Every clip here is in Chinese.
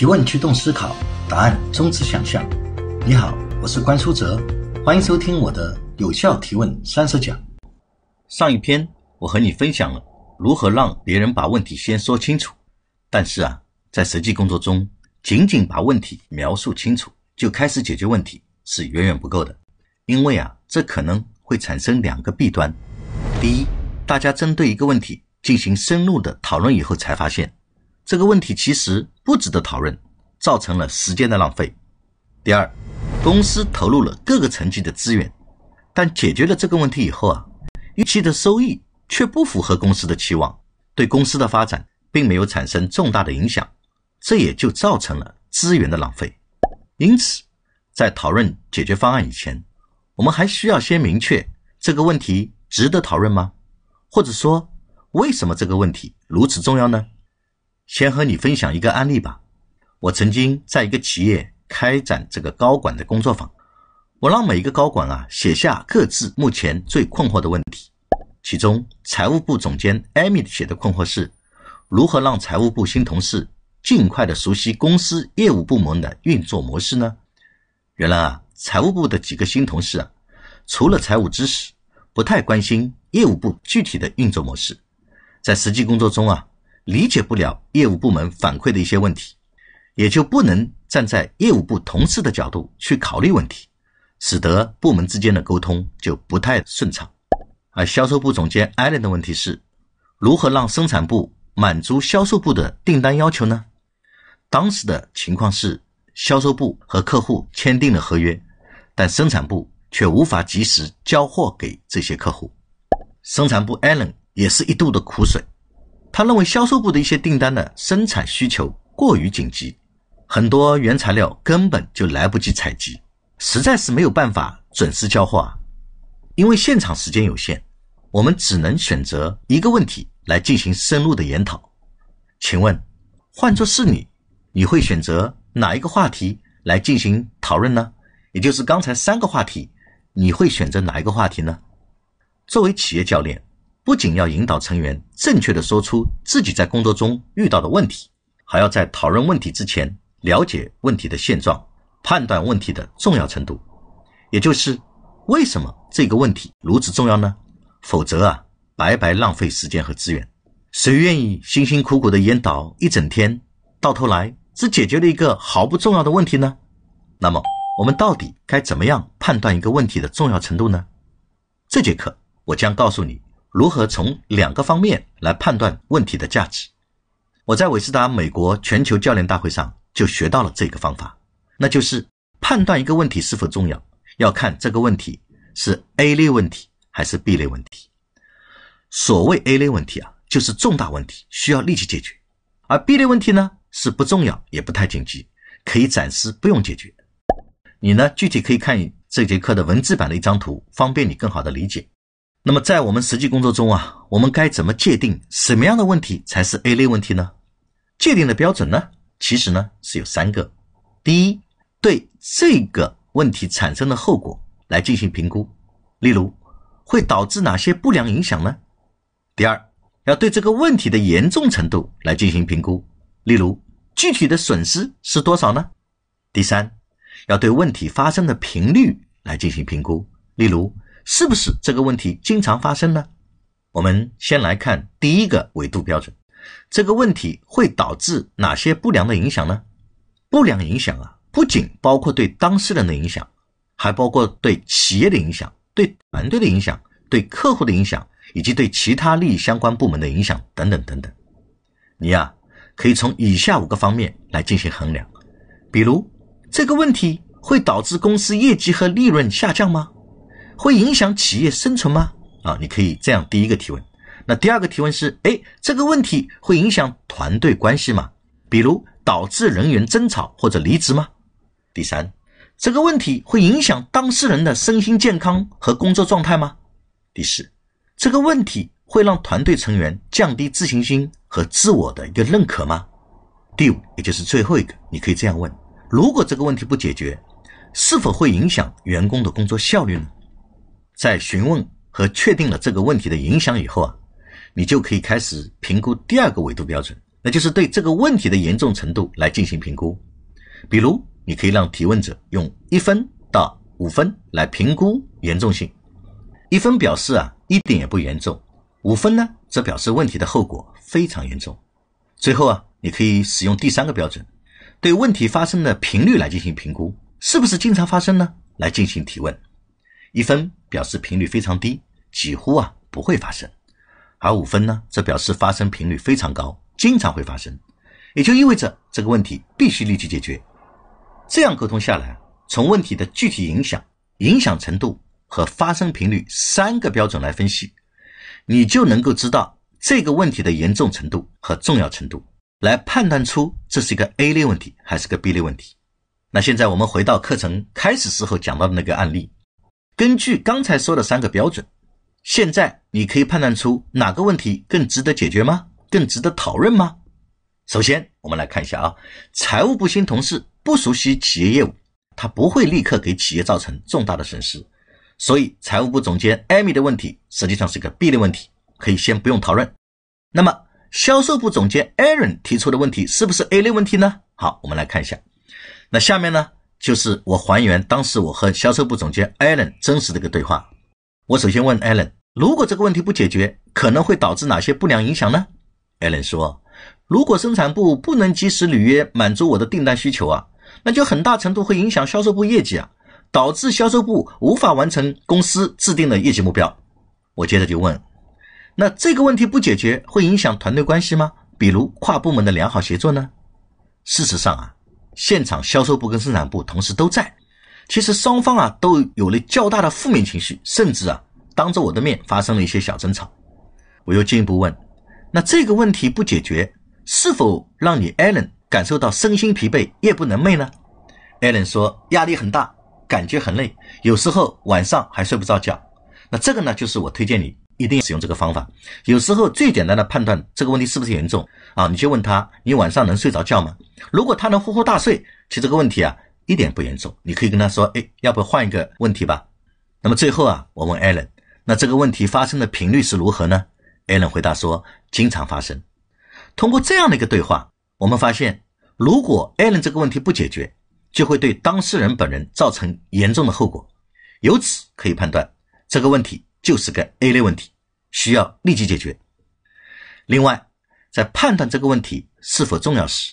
提问驱动思考，答案终止想象。你好，我是关书哲，欢迎收听我的有效提问三十讲。上一篇我和你分享了如何让别人把问题先说清楚，但是啊，在实际工作中，仅仅把问题描述清楚就开始解决问题是远远不够的，因为啊，这可能会产生两个弊端：第一，大家针对一个问题进行深入的讨论以后，才发现。这个问题其实不值得讨论，造成了时间的浪费。第二，公司投入了各个层级的资源，但解决了这个问题以后啊，预期的收益却不符合公司的期望，对公司的发展并没有产生重大的影响，这也就造成了资源的浪费。因此，在讨论解决方案以前，我们还需要先明确这个问题值得讨论吗？或者说，为什么这个问题如此重要呢？先和你分享一个案例吧。我曾经在一个企业开展这个高管的工作坊，我让每一个高管啊写下各自目前最困惑的问题。其中，财务部总监艾米写的困惑是：如何让财务部新同事尽快的熟悉公司业务部门的运作模式呢？原来啊，财务部的几个新同事啊，除了财务知识，不太关心业务部具体的运作模式，在实际工作中啊。理解不了业务部门反馈的一些问题，也就不能站在业务部同事的角度去考虑问题，使得部门之间的沟通就不太顺畅。而销售部总监 Allen 的问题是，如何让生产部满足销售部的订单要求呢？当时的情况是，销售部和客户签订了合约，但生产部却无法及时交货给这些客户。生产部 Allen 也是一肚的苦水。他认为销售部的一些订单的生产需求过于紧急，很多原材料根本就来不及采集，实在是没有办法准时交货。啊。因为现场时间有限，我们只能选择一个问题来进行深入的研讨。请问，换做是你，你会选择哪一个话题来进行讨论呢？也就是刚才三个话题，你会选择哪一个话题呢？作为企业教练。不仅要引导成员正确的说出自己在工作中遇到的问题，还要在讨论问题之前了解问题的现状，判断问题的重要程度。也就是为什么这个问题如此重要呢？否则啊，白白浪费时间和资源。谁愿意辛辛苦苦的研讨一整天，到头来只解决了一个毫不重要的问题呢？那么，我们到底该怎么样判断一个问题的重要程度呢？这节课我将告诉你。如何从两个方面来判断问题的价值？我在韦斯达美国全球教练大会上就学到了这个方法，那就是判断一个问题是否重要，要看这个问题是 A 类问题还是 B 类问题。所谓 A 类问题啊，就是重大问题，需要立即解决；而 B 类问题呢，是不重要也不太紧急，可以暂时不用解决。你呢，具体可以看这节课的文字版的一张图，方便你更好的理解。那么，在我们实际工作中啊，我们该怎么界定什么样的问题才是 A 类问题呢？界定的标准呢，其实呢是有三个：第一，对这个问题产生的后果来进行评估，例如会导致哪些不良影响呢？第二，要对这个问题的严重程度来进行评估，例如具体的损失是多少呢？第三，要对问题发生的频率来进行评估，例如。是不是这个问题经常发生呢？我们先来看第一个维度标准。这个问题会导致哪些不良的影响呢？不良影响啊，不仅包括对当事人的影响，还包括对企业的影响、对团队的影响、对客户的影响，以及对其他利益相关部门的影响等等等等。你呀，可以从以下五个方面来进行衡量。比如，这个问题会导致公司业绩和利润下降吗？会影响企业生存吗？啊，你可以这样第一个提问。那第二个提问是：哎，这个问题会影响团队关系吗？比如导致人员争吵或者离职吗？第三，这个问题会影响当事人的身心健康和工作状态吗？第四，这个问题会让团队成员降低自信心和自我的一个认可吗？第五，也就是最后一个，你可以这样问：如果这个问题不解决，是否会影响员工的工作效率呢？在询问和确定了这个问题的影响以后啊，你就可以开始评估第二个维度标准，那就是对这个问题的严重程度来进行评估。比如，你可以让提问者用一分到五分来评估严重性，一分表示啊一点也不严重，五分呢则表示问题的后果非常严重。最后啊，你可以使用第三个标准，对问题发生的频率来进行评估，是不是经常发生呢？来进行提问。一分表示频率非常低，几乎啊不会发生；而五分呢，则表示发生频率非常高，经常会发生。也就意味着这个问题必须立即解决。这样沟通下来，从问题的具体影响、影响程度和发生频率三个标准来分析，你就能够知道这个问题的严重程度和重要程度，来判断出这是一个 A 类问题还是个 B 类问题。那现在我们回到课程开始时候讲到的那个案例。根据刚才说的三个标准，现在你可以判断出哪个问题更值得解决吗？更值得讨论吗？首先，我们来看一下啊，财务部新同事不熟悉企业业务，他不会立刻给企业造成重大的损失，所以财务部总监艾米的问题实际上是一个 B 类问题，可以先不用讨论。那么，销售部总监 Aaron 提出的问题是不是 A 类问题呢？好，我们来看一下，那下面呢？就是我还原当时我和销售部总监 Allen 真实的一个对话。我首先问 Allen，如果这个问题不解决，可能会导致哪些不良影响呢？Allen 说，如果生产部不能及时履约满足我的订单需求啊，那就很大程度会影响销售部业绩啊，导致销售部无法完成公司制定的业绩目标。我接着就问，那这个问题不解决会影响团队关系吗？比如跨部门的良好协作呢？事实上啊。现场销售部跟生产部同时都在，其实双方啊都有了较大的负面情绪，甚至啊当着我的面发生了一些小争吵。我又进一步问，那这个问题不解决，是否让你 Allen 感受到身心疲惫、夜不能寐呢？Allen 说压力很大，感觉很累，有时候晚上还睡不着觉。那这个呢，就是我推荐你。一定要使用这个方法。有时候最简单的判断这个问题是不是严重啊，你就问他，你晚上能睡着觉吗？如果他能呼呼大睡，其实这个问题啊一点不严重。你可以跟他说，哎，要不换一个问题吧？那么最后啊，我问 Allen，那这个问题发生的频率是如何呢？Allen 回答说，经常发生。通过这样的一个对话，我们发现，如果 Allen 这个问题不解决，就会对当事人本人造成严重的后果。由此可以判断这个问题。就是个 A 类问题，需要立即解决。另外，在判断这个问题是否重要时，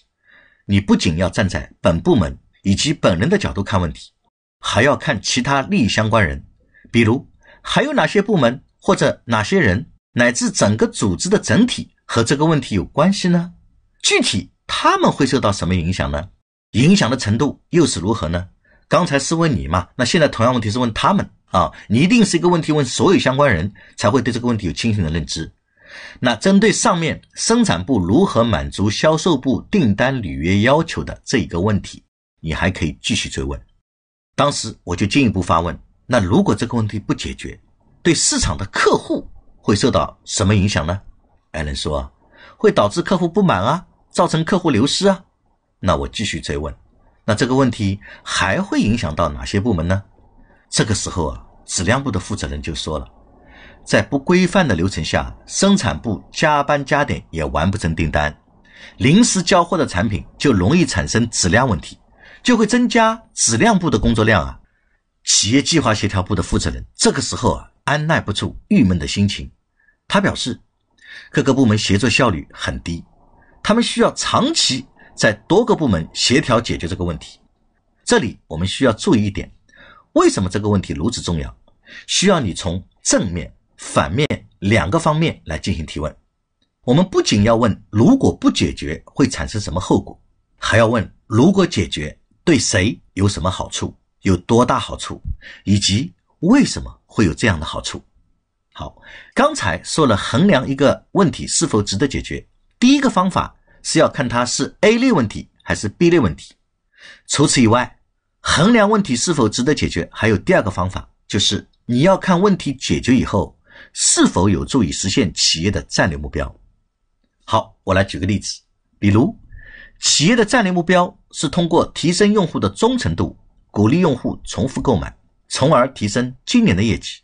你不仅要站在本部门以及本人的角度看问题，还要看其他利益相关人。比如，还有哪些部门或者哪些人，乃至整个组织的整体和这个问题有关系呢？具体他们会受到什么影响呢？影响的程度又是如何呢？刚才是问你嘛，那现在同样问题是问他们。啊，你一定是一个问题问所有相关人才会对这个问题有清醒的认知。那针对上面生产部如何满足销售部订单履约要求的这一个问题，你还可以继续追问。当时我就进一步发问：那如果这个问题不解决，对市场的客户会受到什么影响呢？艾伦说会导致客户不满啊，造成客户流失啊。那我继续追问：那这个问题还会影响到哪些部门呢？这个时候啊。质量部的负责人就说了，在不规范的流程下，生产部加班加点也完不成订单，临时交货的产品就容易产生质量问题，就会增加质量部的工作量啊。企业计划协调部的负责人这个时候啊，按耐不住郁闷的心情，他表示，各个部门协作效率很低，他们需要长期在多个部门协调解决这个问题。这里我们需要注意一点。为什么这个问题如此重要？需要你从正面、反面两个方面来进行提问。我们不仅要问如果不解决会产生什么后果，还要问如果解决对谁有什么好处，有多大好处，以及为什么会有这样的好处。好，刚才说了衡量一个问题是否值得解决，第一个方法是要看它是 A 类问题还是 B 类问题。除此以外，衡量问题是否值得解决，还有第二个方法，就是你要看问题解决以后是否有助于实现企业的战略目标。好，我来举个例子，比如企业的战略目标是通过提升用户的忠诚度，鼓励用户重复购买，从而提升今年的业绩。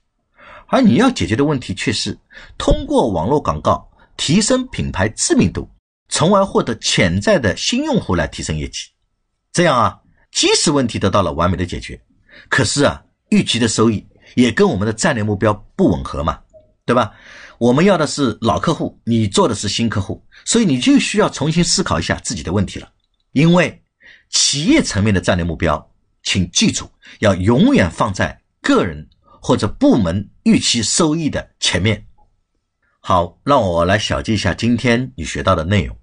而你要解决的问题却是通过网络广告提升品牌知名度，从而获得潜在的新用户来提升业绩。这样啊。即使问题得到了完美的解决，可是啊，预期的收益也跟我们的战略目标不吻合嘛，对吧？我们要的是老客户，你做的是新客户，所以你就需要重新思考一下自己的问题了。因为企业层面的战略目标，请记住要永远放在个人或者部门预期收益的前面。好，让我来小结一下今天你学到的内容。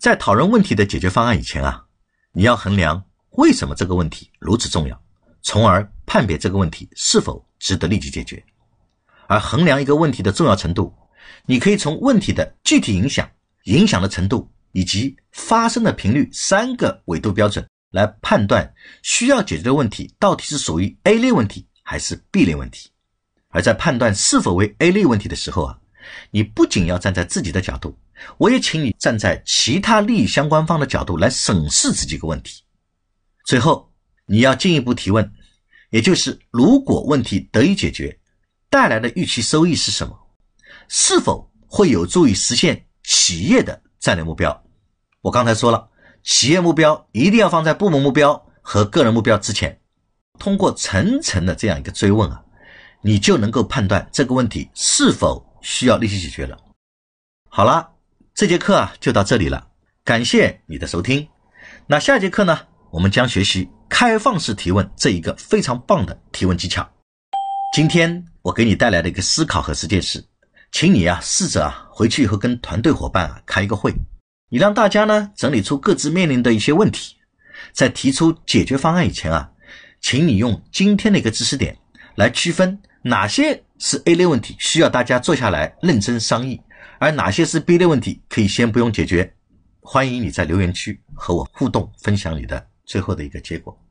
在讨论问题的解决方案以前啊，你要衡量。为什么这个问题如此重要？从而判别这个问题是否值得立即解决。而衡量一个问题的重要程度，你可以从问题的具体影响、影响的程度以及发生的频率三个维度标准来判断需要解决的问题到底是属于 A 类问题还是 B 类问题。而在判断是否为 A 类问题的时候啊，你不仅要站在自己的角度，我也请你站在其他利益相关方的角度来审视这几个问题。最后，你要进一步提问，也就是如果问题得以解决，带来的预期收益是什么？是否会有助于实现企业的战略目标？我刚才说了，企业目标一定要放在部门目标和个人目标之前。通过层层的这样一个追问啊，你就能够判断这个问题是否需要立即解决了。好了，这节课啊就到这里了，感谢你的收听。那下节课呢？我们将学习开放式提问这一个非常棒的提问技巧。今天我给你带来的一个思考和实践是，请你啊试着啊回去以后跟团队伙伴啊开一个会，你让大家呢整理出各自面临的一些问题，在提出解决方案以前啊，请你用今天的一个知识点来区分哪些是 A 类问题需要大家坐下来认真商议，而哪些是 B 类问题可以先不用解决。欢迎你在留言区和我互动分享你的。最后的一个结果。